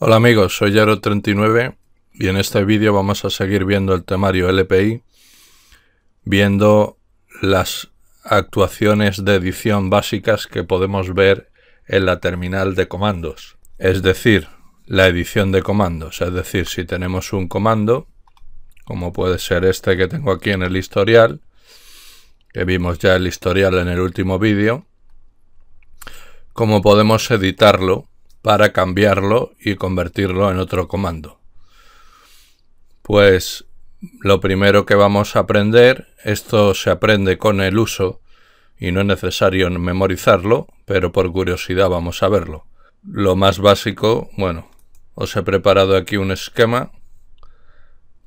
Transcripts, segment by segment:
Hola amigos, soy Yaro39 y en este vídeo vamos a seguir viendo el temario LPI, viendo las actuaciones de edición básicas que podemos ver en la terminal de comandos, es decir, la edición de comandos, es decir, si tenemos un comando, como puede ser este que tengo aquí en el historial, que vimos ya el historial en el último vídeo, ¿cómo podemos editarlo para cambiarlo y convertirlo en otro comando. Pues lo primero que vamos a aprender, esto se aprende con el uso y no es necesario memorizarlo, pero por curiosidad vamos a verlo. Lo más básico, bueno, os he preparado aquí un esquema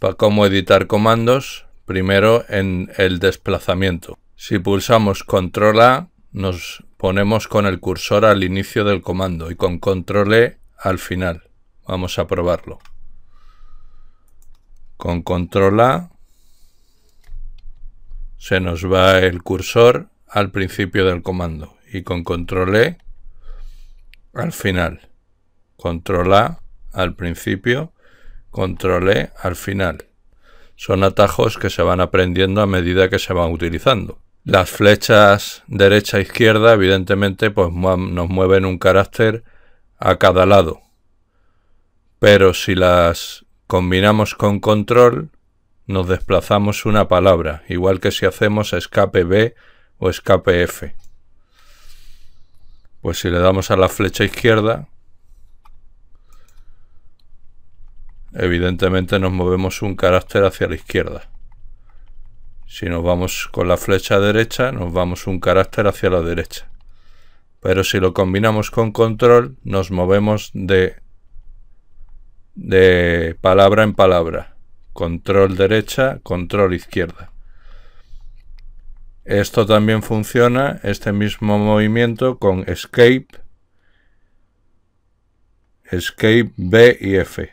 para cómo editar comandos, primero en el desplazamiento. Si pulsamos control A, nos ponemos con el cursor al inicio del comando y con control E al final. Vamos a probarlo. Con control A se nos va el cursor al principio del comando y con control E al final. Control A al principio, control E al final. Son atajos que se van aprendiendo a medida que se van utilizando. Las flechas derecha e izquierda, evidentemente, pues nos mueven un carácter a cada lado. Pero si las combinamos con control, nos desplazamos una palabra, igual que si hacemos escape B o escape F. Pues si le damos a la flecha izquierda, evidentemente nos movemos un carácter hacia la izquierda. Si nos vamos con la flecha derecha, nos vamos un carácter hacia la derecha. Pero si lo combinamos con control, nos movemos de, de palabra en palabra. Control derecha, control izquierda. Esto también funciona, este mismo movimiento, con escape, escape B y F.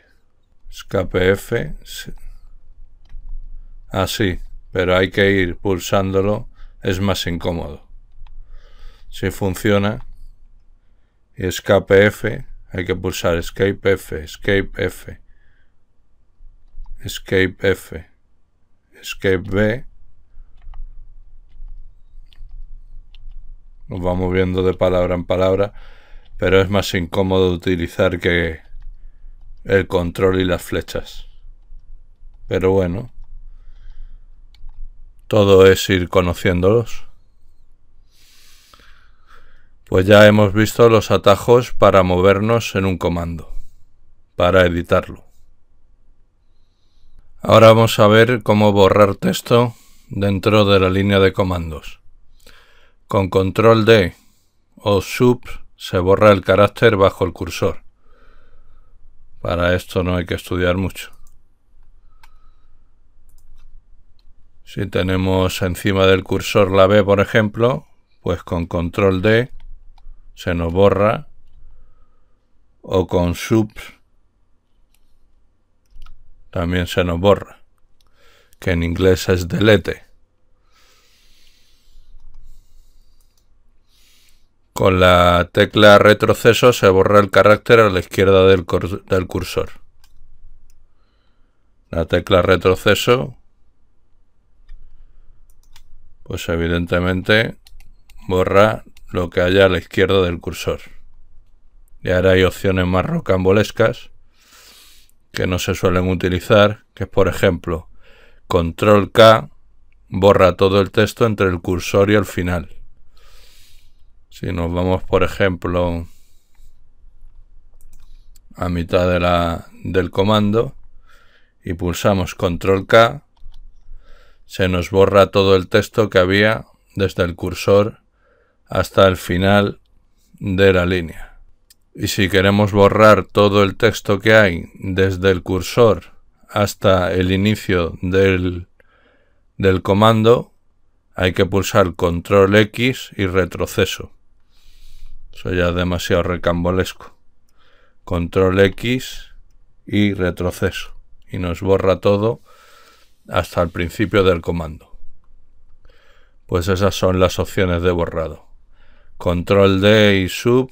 Escape F. Así pero hay que ir pulsándolo, es más incómodo. Si funciona, y escape F, hay que pulsar escape F, escape F, escape F, escape B. Nos va moviendo de palabra en palabra, pero es más incómodo utilizar que el control y las flechas. Pero bueno. Todo es ir conociéndolos. Pues ya hemos visto los atajos para movernos en un comando, para editarlo. Ahora vamos a ver cómo borrar texto dentro de la línea de comandos. Con control D o sub se borra el carácter bajo el cursor. Para esto no hay que estudiar mucho. Si tenemos encima del cursor la B, por ejemplo, pues con control D se nos borra o con sub también se nos borra, que en inglés es delete. Con la tecla retroceso se borra el carácter a la izquierda del, del cursor. La tecla retroceso pues evidentemente borra lo que haya a la izquierda del cursor. Y ahora hay opciones más rocambolescas que no se suelen utilizar, que es por ejemplo, control K borra todo el texto entre el cursor y el final. Si nos vamos, por ejemplo, a mitad de la, del comando y pulsamos control K, se nos borra todo el texto que había desde el cursor hasta el final de la línea. Y si queremos borrar todo el texto que hay desde el cursor hasta el inicio del, comando, hay que pulsar control X y retroceso. Eso ya es demasiado recambolesco. Control X y retroceso. Y nos borra todo hasta el principio del comando. Pues esas son las opciones de borrado. Control D y sub,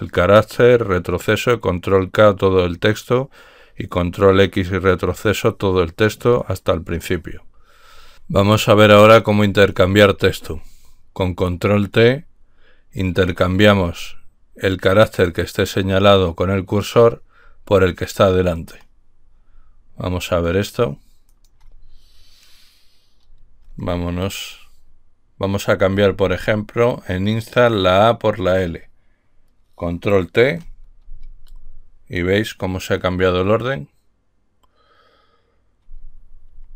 el carácter, retroceso, control K todo el texto y control X y retroceso todo el texto hasta el principio. Vamos a ver ahora cómo intercambiar texto. Con control T intercambiamos el carácter que esté señalado con el cursor por el que está adelante. Vamos a ver esto. Vámonos. Vamos a cambiar, por ejemplo, en Insta la A por la L. Control T. Y veis cómo se ha cambiado el orden.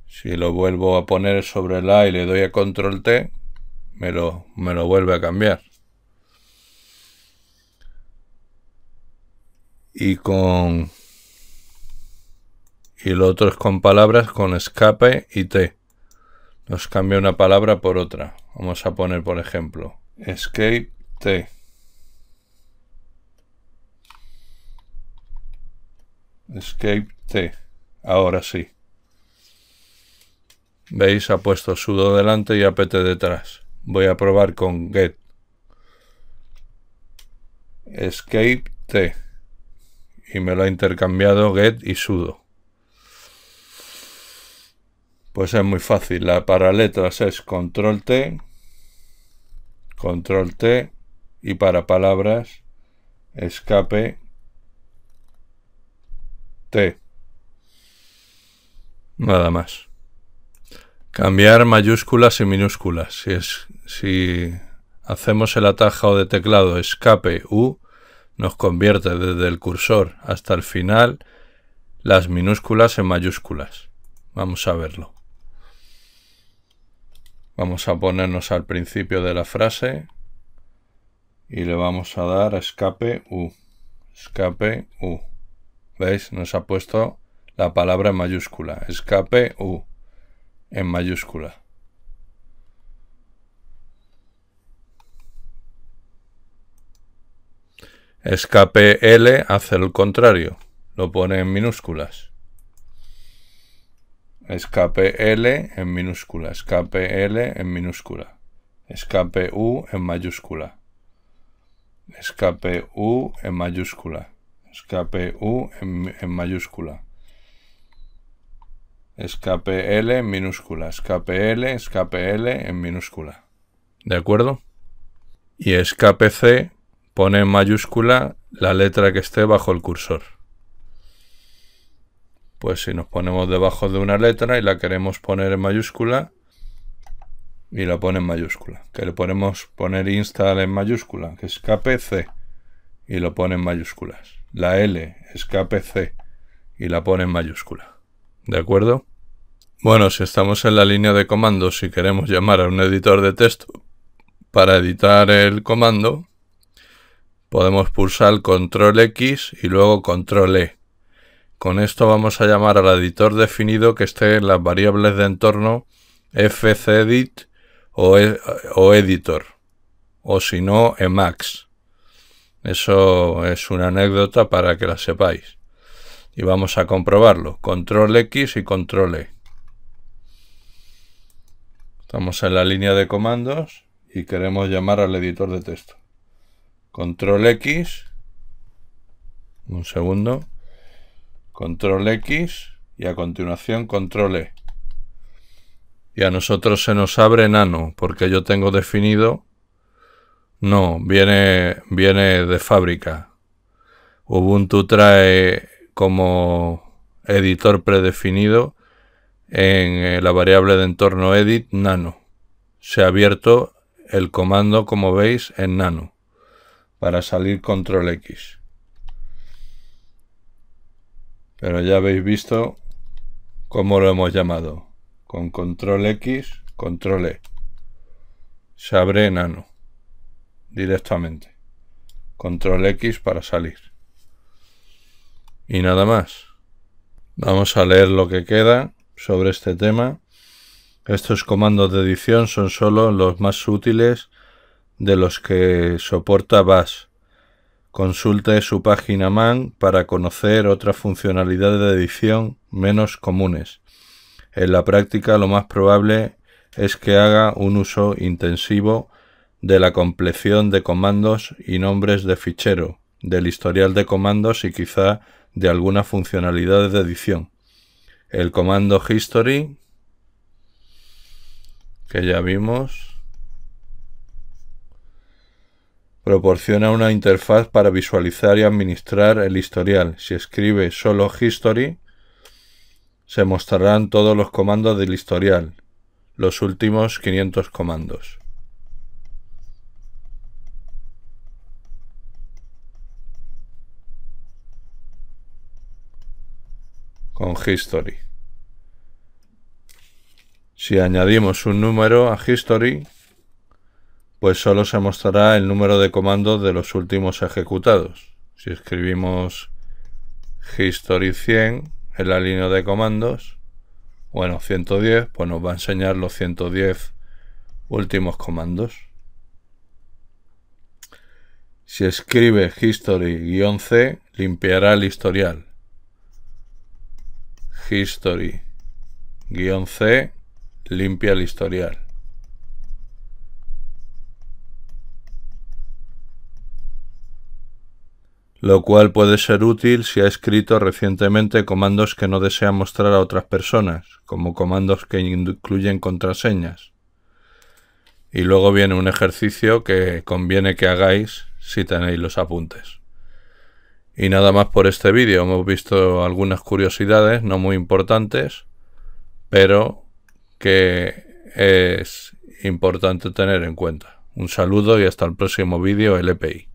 Si lo vuelvo a poner sobre la A y le doy a Control T, me lo, me lo vuelve a cambiar. Y con... Y lo otro es con palabras, con escape y T nos cambia una palabra por otra. Vamos a poner, por ejemplo, escape T. Escape T. Ahora sí. ¿Veis? Ha puesto sudo delante y apt detrás. Voy a probar con get. Escape T. Y me lo ha intercambiado get y sudo. Pues es muy fácil. La para letras es control T, control T y para palabras escape T. Nada más. Cambiar mayúsculas y minúsculas. Si, es, si hacemos el atajo de teclado escape U, nos convierte desde el cursor hasta el final las minúsculas en mayúsculas. Vamos a verlo. Vamos a ponernos al principio de la frase y le vamos a dar escape U. Escape U. ¿Veis? Nos ha puesto la palabra en mayúscula. Escape U. En mayúscula. Escape L hace lo contrario. Lo pone en minúsculas escape L en minúscula, escape L en minúscula, escape U en mayúscula, escape U en mayúscula, escape U en, mayúscula, escape L en minúscula, escape L, escape L en minúscula. ¿De acuerdo? Y escape C pone en mayúscula la letra que esté bajo el cursor pues si nos ponemos debajo de una letra y la queremos poner en mayúscula y la pone en mayúscula. Que le ponemos poner install en mayúscula, que escape C y lo pone en mayúsculas. La L, escape C y la pone en mayúscula. ¿De acuerdo? Bueno, si estamos en la línea de comandos si queremos llamar a un editor de texto para editar el comando, podemos pulsar control X y luego control E con esto vamos a llamar al editor definido que esté en las variables de entorno fcedit e, o, editor, o si no, emacs. Eso es una anécdota para que la sepáis. Y vamos a comprobarlo. Control X y Control E. Estamos en la línea de comandos y queremos llamar al editor de texto. Control X. Un segundo control X y a continuación control E. Y a nosotros se nos abre nano, porque yo tengo definido... No, viene, viene de fábrica. Ubuntu trae como editor predefinido en eh, la variable de entorno edit nano. Se ha abierto el comando, como veis, en nano para salir control X. Pero ya habéis visto cómo lo hemos llamado. Con control X, control E. Se abre enano. Directamente. Control X para salir. Y nada más. Vamos a leer lo que queda sobre este tema. Estos comandos de edición son solo los más útiles de los que soporta Bash Consulte su página MAN para conocer otras funcionalidades de edición menos comunes. En la práctica lo más probable es que haga un uso intensivo de la compleción de comandos y nombres de fichero, del historial de comandos y quizá de algunas funcionalidades de edición. El comando history, que ya vimos, Proporciona una interfaz para visualizar y administrar el historial. Si escribe solo history, se mostrarán todos los comandos del historial, los últimos 500 comandos. Con history. Si añadimos un número a history, pues solo se mostrará el número de comandos de los últimos ejecutados. Si escribimos history 100 en la línea de comandos, bueno, 110, pues nos va a enseñar los 110 últimos comandos. Si escribe history-c, limpiará el historial. History-c limpia el historial. lo cual puede ser útil si ha escrito recientemente comandos que no desea mostrar a otras personas, como comandos que incluyen contraseñas. Y luego viene un ejercicio que conviene que hagáis si tenéis los apuntes. Y nada más por este vídeo, hemos visto algunas curiosidades no muy importantes, pero que es importante tener en cuenta. Un saludo y hasta el próximo vídeo LPI.